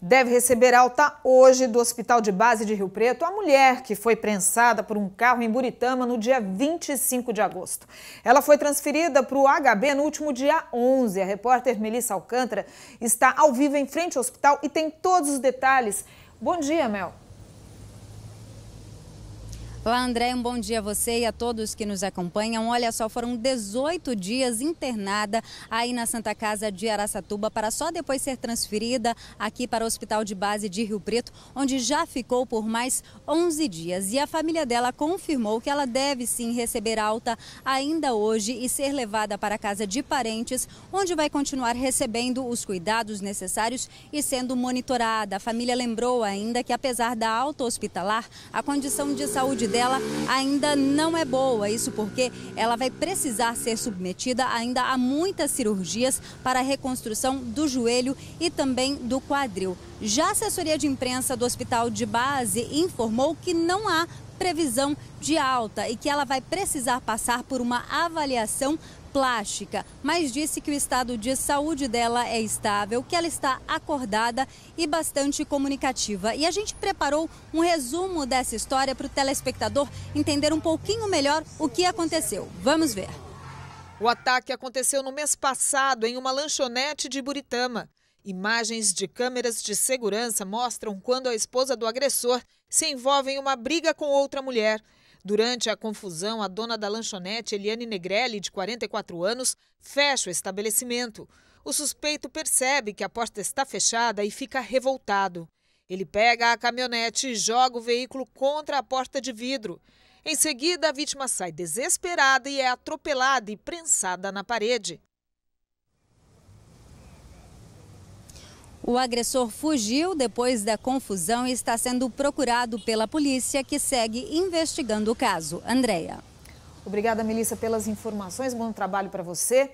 Deve receber alta hoje do Hospital de Base de Rio Preto a mulher que foi prensada por um carro em Buritama no dia 25 de agosto. Ela foi transferida para o HB no último dia 11. A repórter Melissa Alcântara está ao vivo em frente ao hospital e tem todos os detalhes. Bom dia, Mel. Olá, André, um bom dia a você e a todos que nos acompanham. Olha só, foram 18 dias internada aí na Santa Casa de Araçatuba para só depois ser transferida aqui para o Hospital de Base de Rio Preto, onde já ficou por mais 11 dias. E a família dela confirmou que ela deve sim receber alta ainda hoje e ser levada para a casa de parentes, onde vai continuar recebendo os cuidados necessários e sendo monitorada. A família lembrou ainda que apesar da alta hospitalar, a condição de saúde dela ainda não é boa. Isso porque ela vai precisar ser submetida ainda a muitas cirurgias para a reconstrução do joelho e também do quadril. Já a assessoria de imprensa do hospital de base informou que não há previsão de alta e que ela vai precisar passar por uma avaliação plástica, mas disse que o estado de saúde dela é estável, que ela está acordada e bastante comunicativa. E a gente preparou um resumo dessa história para o telespectador entender um pouquinho melhor o que aconteceu. Vamos ver. O ataque aconteceu no mês passado em uma lanchonete de Buritama. Imagens de câmeras de segurança mostram quando a esposa do agressor se envolve em uma briga com outra mulher. Durante a confusão, a dona da lanchonete, Eliane Negrelli, de 44 anos, fecha o estabelecimento. O suspeito percebe que a porta está fechada e fica revoltado. Ele pega a caminhonete e joga o veículo contra a porta de vidro. Em seguida, a vítima sai desesperada e é atropelada e prensada na parede. O agressor fugiu depois da confusão e está sendo procurado pela polícia, que segue investigando o caso. Andréia. Obrigada, Melissa, pelas informações. Bom trabalho para você.